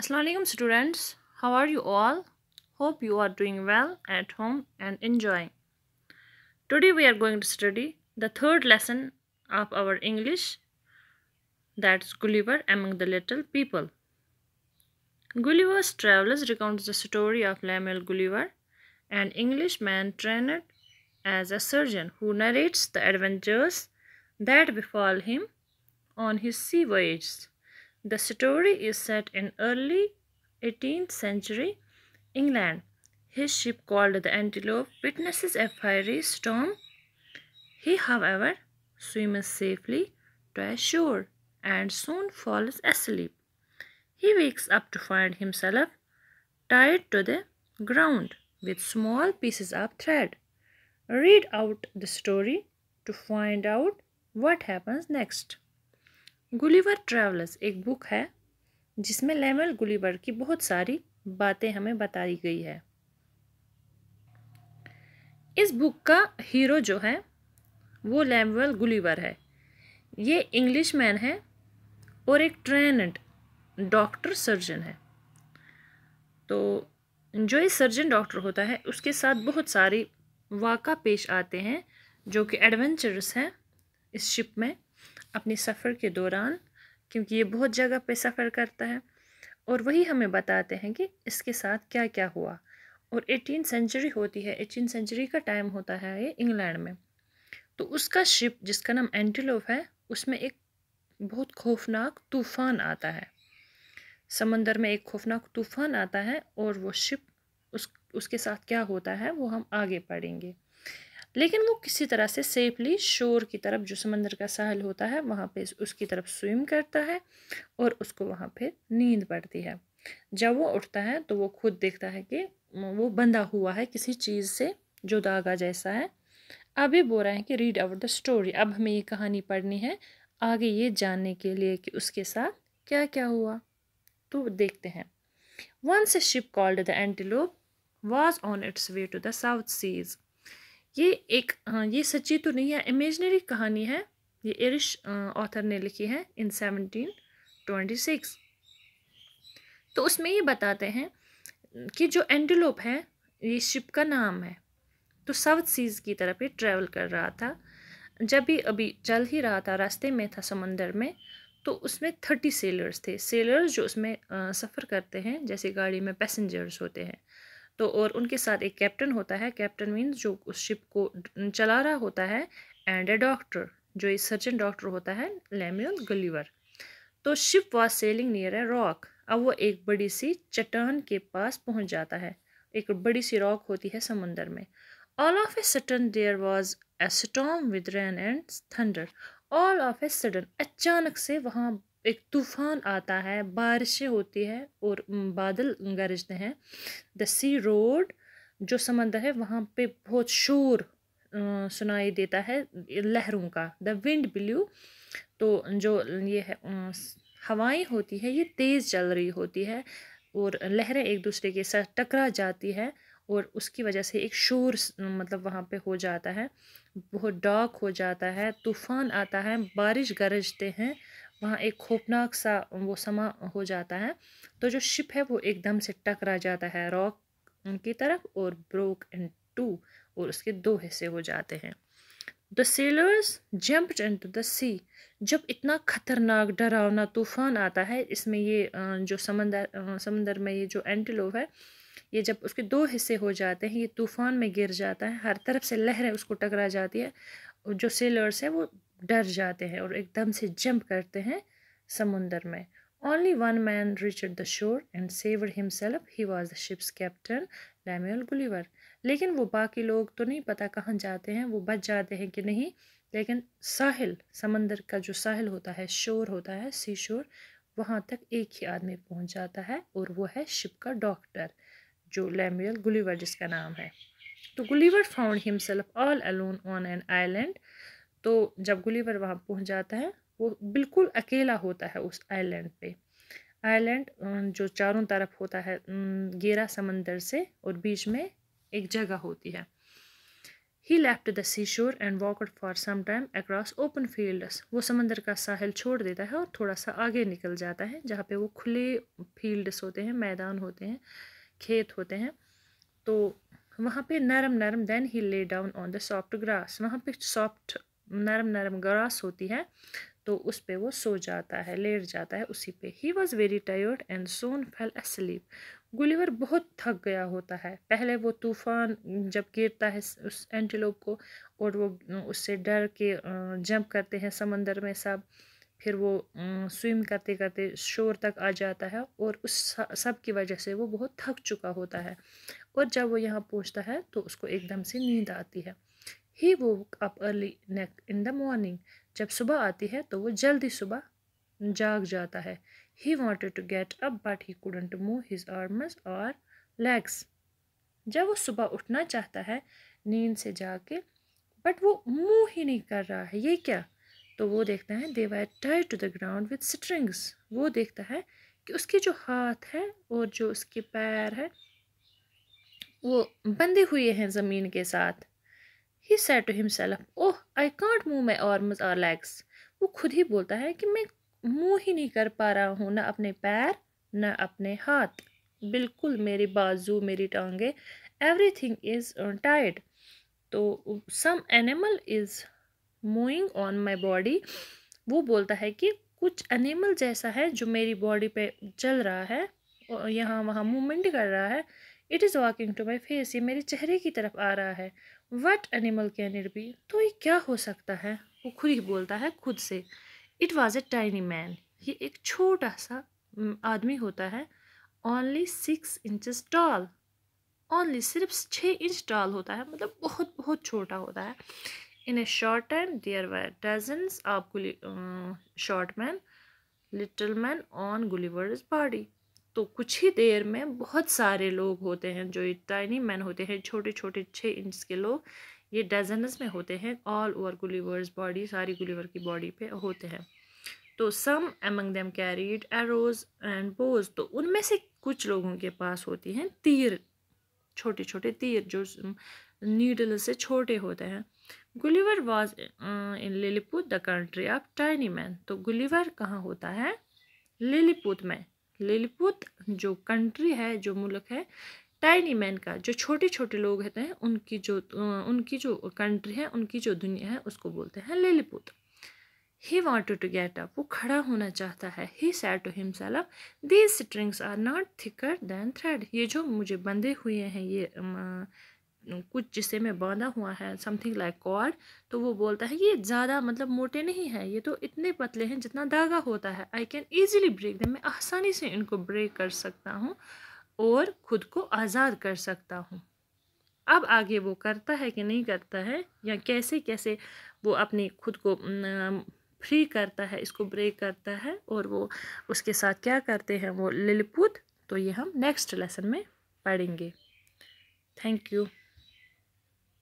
Assalamualaikum students how are you all hope you are doing well at home and enjoying today we are going to study the third lesson of our English that's Gulliver among the little people Gulliver's Travels recounts the story of Lemuel Gulliver an Englishman trained as a surgeon who narrates the adventures that befall him on his sea voyages the story is set in early 18th century England. His ship called the Antelope witnesses a fiery storm. He, however, swims safely to a shore and soon falls asleep. He wakes up to find himself tied to the ground with small pieces of thread. Read out the story to find out what happens next. Gulliver travels एक book है जिसमें लेमल गुलीवर की बहुत सारी बातें हमें बताई गई है इस बुक का हीरो जो है वो लेमल गुलीवर है ये इंग्लिश मैन है और एक ट्रेनड डॉक्टर सर्जन है तो जो ये सर्जन डॉक्टर होता है उसके साथ बहुत सारी वाक़ा पेश आते हैं जो कि एडवेंचरस हैं इस शिप में अपने सफ़र के दौरान क्योंकि ये बहुत जगह पे सफ़र करता है और वही हमें बताते हैं कि इसके साथ क्या क्या हुआ और एटीन सेंचुरी होती है एटीन सेंचुरी का टाइम होता है ये इंग्लैंड में तो उसका शिप जिसका नाम एंटीलोप है उसमें एक बहुत खौफनाक तूफ़ान आता है समंदर में एक खौफनाक तूफ़ान आता है और वो शिप उस उसके साथ क्या होता है वो हम आगे पढ़ेंगे लेकिन वो किसी तरह से सेफली शोर की तरफ जो समंदर का साहल होता है वहाँ पे उसकी तरफ स्विम करता है और उसको वहाँ पे नींद पड़ती है जब वो उठता है तो वो खुद देखता है कि वो बंधा हुआ है किसी चीज़ से जो धागा जैसा है अब ये बोल रहे हैं कि रीड आउट द स्टोरी अब हमें ये कहानी पढ़नी है आगे ये जानने के लिए कि उसके साथ क्या क्या हुआ तो देखते हैं once a ship called the Antelope was on its way to the south seas ये एक हाँ, ये सच्ची तो नहीं है इमेजनरी कहानी है ये इरिश ऑथर ने लिखी है इन सेवनटीन ट्वेंटी सिक्स तो उसमें ये बताते हैं कि जो एंडलोप है ये शिप का नाम है तो साउथ सीज़ की तरफ ये ट्रेवल कर रहा था जब भी अभी चल ही रहा था रास्ते में था समंदर में तो उसमें थर्टी सेलर्स थे सेलर्स जो उसमें सफ़र करते हैं जैसे गाड़ी में पैसेंजर्स होते हैं तो और उनके साथ एक कैप्टन होता है कैप्टन मीन्स जो उस शिप को चला रहा होता है एंड ए डॉक्टर जो एक सर्जन डॉक्टर होता है लेम्यूल गलीवर तो ship was sailing near a rock अब वो एक बड़ी सी चट्टान के पास पहुंच जाता है एक बड़ी सी रॉक होती है समुंदर में all of a sudden there was a storm with rain and thunder all of a sudden अचानक से वहाँ एक तूफान आता है बारिशें होती है और बादल गरजते हैं द सी रोड जो समंदर है वहाँ पे बहुत शोर सुनाई देता है लहरों का द विंड ब्ल्यू तो जो ये है हवाएं होती है ये तेज़ चल रही होती है और लहरें एक दूसरे के साथ टकरा जाती है और उसकी वजह से एक शोर मतलब वहाँ पे हो जाता है बहुत डार्क हो जाता है तूफ़ान आता है बारिश गरजते हैं वहाँ एक खोफनाक सा वो समा हो जाता है तो जो शिप है वो एकदम से टकरा जाता है रॉक की तरफ और ब्रोक इन टू और उसके दो हिस्से हो जाते हैं the sailors jump into the sea जब इतना खतरनाक डरावना तूफान आता है इसमें ये जो समंदर समंदर में ये जो एंटीलोव है ये जब उसके दो हिस्से हो जाते हैं ये तूफ़ान में गिर जाता है हर तरफ से लहरें उसको टकरा जाती है और जो सेलर्स हैं वो डर जाते हैं और एकदम से जंप करते हैं समुंदर में only one man reached the shore and saved himself he was the ship's captain Lemuel Gulliver. लेकिन वो बाकी लोग तो नहीं पता कहाँ जाते हैं वो बच जाते हैं कि नहीं लेकिन साहिल समंदर का जो साहिल होता है शोर होता है सी शोर वहाँ तक एक ही आदमी पहुँच जाता है और वो है शिप का डॉक्टर जो लैम्यूल गुलिवर जिसका नाम है तो Gulliver found himself all alone on an island तो जब गुलीवर वहाँ पहुँच जाता है वो बिल्कुल अकेला होता है उस आइलैंड पे आइलैंड जो चारों तरफ होता है गेरा समंदर से और बीच में एक जगह होती है ही left the sea shore and walked for some time across open fields वो समंदर का साहिल छोड़ देता है और थोड़ा सा आगे निकल जाता है जहाँ पे वो खुले फील्ड्स होते हैं मैदान होते हैं खेत होते हैं तो वहाँ पे नरम नरम then he lay down on the soft grass वहाँ पे सॉफ्ट नरम नरम ग्रास होती है तो उस पर वो सो जाता है लेट जाता है उसी पे he was very tired and soon fell sleep Gulliver बहुत थक गया होता है पहले वो तूफ़ान जब गिरता है उस एंटीलोप को और वो उससे डर के जंप करते हैं समंदर में सब फिर वो स्विम करते करते शोर तक आ जाता है और उस सब की वजह से वो बहुत थक चुका होता है और जब वो यहाँ पहुँचता है तो उसको एकदम से नींद आती है he woke up early next in the morning जब सुबह आती है तो वो जल्दी सुबह जाग जाता है he wanted to get up but he couldn't move his arms और लेग्स जब वो सुबह उठना चाहता है नींद से जाके बट वो मुंह ही नहीं कर रहा है ये क्या तो वो देखता है they were tied to the ground with strings वो देखता है कि उसके जो हाथ है और जो उसके पैर है वो बंधे हुए हैं ज़मीन के साथ he said to himself oh I can't move my arms और लेग्स वो खुद ही बोलता है कि मैं मुँह ही नहीं कर पा रहा हूँ ना अपने पैर ना अपने हाथ बिल्कुल मेरे बाजू मेरी टांगे एवरी थिंग इज़ टाइट तो some animal is moving on my body वो बोलता है कि कुछ एनिमल जैसा है जो मेरी बॉडी पे चल रहा है और यहाँ वहाँ मूवमेंट कर रहा है it is walking to my face ये मेरे चेहरे की तरफ आ रहा है what animal can it be तो ये क्या हो सकता है वो खुद ही बोलता है खुद से it was a tiny man ये एक छोटा सा आदमी होता है only six inches tall only सिर्फ छः इंच टॉल होता है मतलब बहुत बहुत छोटा होता है In a short time, there were dozens of uh, short men, little men on Gulliver's body. तो कुछ ही देर में बहुत सारे लोग होते हैं जो ये टाइनी मैन होते हैं छोटे छोटे छः इंच के लोग ये डजनस में होते हैं ऑल ओवर गुलीवर्स बॉडी सारी गुलीवर की बॉडी पे होते हैं तो some among them carried arrows and bows तो उनमें से कुछ लोगों के पास होती हैं तीर छोटे छोटे तीर जो नीडल से छोटे होते हैं Gulliver was in Lilliput the country of tiny man तो गुलीवर कहाँ होता है लिलीपूत में लिलीपूत जो कंट्री है जो मुल्क है टाइनी मैन का जो छोटे छोटे लोग होते हैं उनकी जो uh, उनकी जो कंट्री है उनकी जो दुनिया है उसको बोलते हैं Lilliput he want to get up वो खड़ा होना चाहता है he said to himself these strings are not thicker than thread ये जो मुझे बंधे हुए हैं ये um, कुछ जिसे में बांधा हुआ है समथिंग लाइक कॉर्ड तो वो बोलता है ये ज़्यादा मतलब मोटे नहीं है ये तो इतने पतले हैं जितना धागा होता है आई कैन ईजिली ब्रेक दें मैं आसानी से इनको ब्रेक कर सकता हूँ और ख़ुद को आज़ाद कर सकता हूँ अब आगे वो करता है कि नहीं करता है या कैसे कैसे वो अपने खुद को फ्री करता है इसको ब्रेक करता है और वो उसके साथ क्या करते हैं वो लिलपुत तो ये हम नेक्स्ट लेसन में पढ़ेंगे थैंक यू